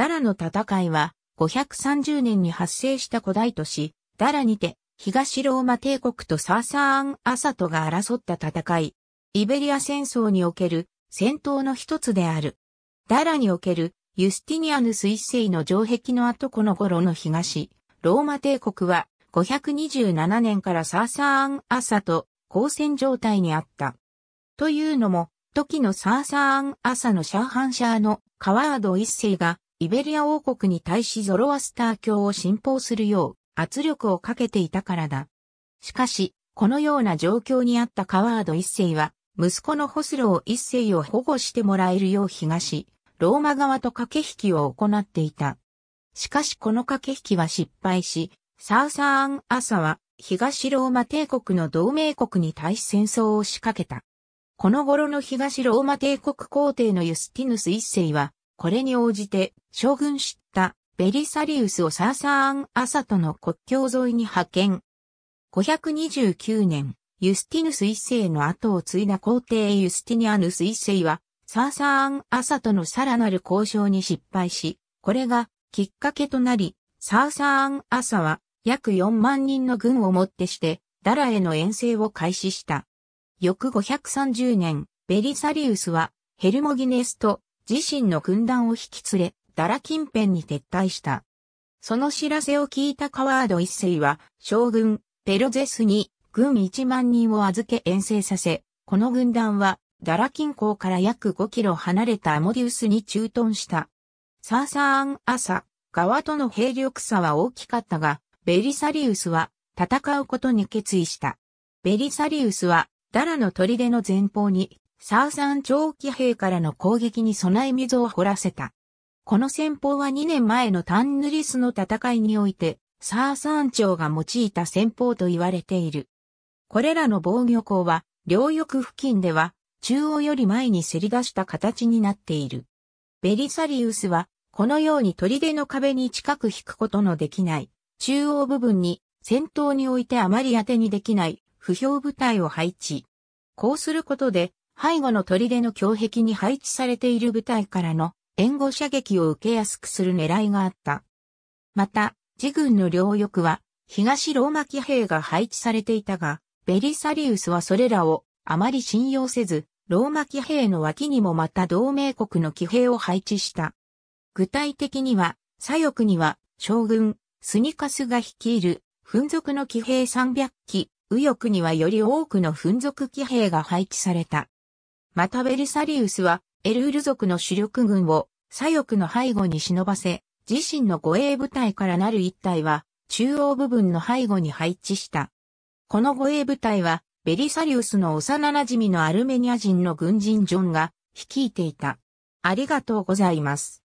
ダラの戦いは、530年に発生した古代都市、ダラにて、東ローマ帝国とサーサーン・アサトが争った戦い、イベリア戦争における戦闘の一つである。ダラにおけるユスティニアヌス一世の城壁の後この頃の東、ローマ帝国は527年からサーサーン・アサト、交戦状態にあった。というのも、時のサーサーン・アサのシャーハンシャーのカワード一世がイベリア王国に対しゾロアスター教を信奉するよう圧力をかけていたからだ。しかし、このような状況にあったカワード一世は、息子のホスロー一世を保護してもらえるよう東、ローマ側と駆け引きを行っていた。しかしこの駆け引きは失敗し、サウサーン・アサは東ローマ帝国の同盟国に対し戦争を仕掛けた。この頃の東ローマ帝国皇帝のユスティヌス一世は、これに応じて、将軍知ったベリサリウスをサーサーン・アサとの国境沿いに派遣。529年、ユスティヌス一世の後を継いだ皇帝ユスティニアヌス一世は、サーサーン・アサとのさらなる交渉に失敗し、これがきっかけとなり、サーサーン・アサは約4万人の軍をもってして、ダラへの遠征を開始した。翌530年、ベリサリウスはヘルモギネスと自身の軍団を引き連れ、ダラ近辺に撤退した。その知らせを聞いたカワード一世は、将軍、ペロゼスに軍1万人を預け遠征させ、この軍団は、ダラ近郊から約5キロ離れたアモディウスに駐屯した。サーサーン朝、側との兵力差は大きかったが、ベリサリウスは戦うことに決意した。ベリサリウスは、ダラの砦の前方にサーサン長期兵からの攻撃に備え溝を掘らせた。この戦法は2年前のタンヌリスの戦いにおいて、サーサン長が用いた戦法と言われている。これらの防御口は、両翼付近では、中央より前にせり出した形になっている。ベリサリウスは、このように砦の壁に近く引くことのできない、中央部分に、戦闘においてあまり当てにできない、不評部隊を配置。こうすることで、背後の砦の胸壁に配置されている部隊からの援護射撃を受けやすくする狙いがあった。また、自軍の両翼は東ローマ騎兵が配置されていたが、ベリサリウスはそれらをあまり信用せず、ローマ騎兵の脇にもまた同盟国の騎兵を配置した。具体的には、左翼には将軍、スニカスが率いる、粉族の騎兵300機、右翼にはより多くの粉族騎兵が配置された。またベリサリウスは、エルール族の主力軍を左翼の背後に忍ばせ、自身の護衛部隊からなる一体は、中央部分の背後に配置した。この護衛部隊は、ベリサリウスの幼馴染のアルメニア人の軍人ジョンが率いていた。ありがとうございます。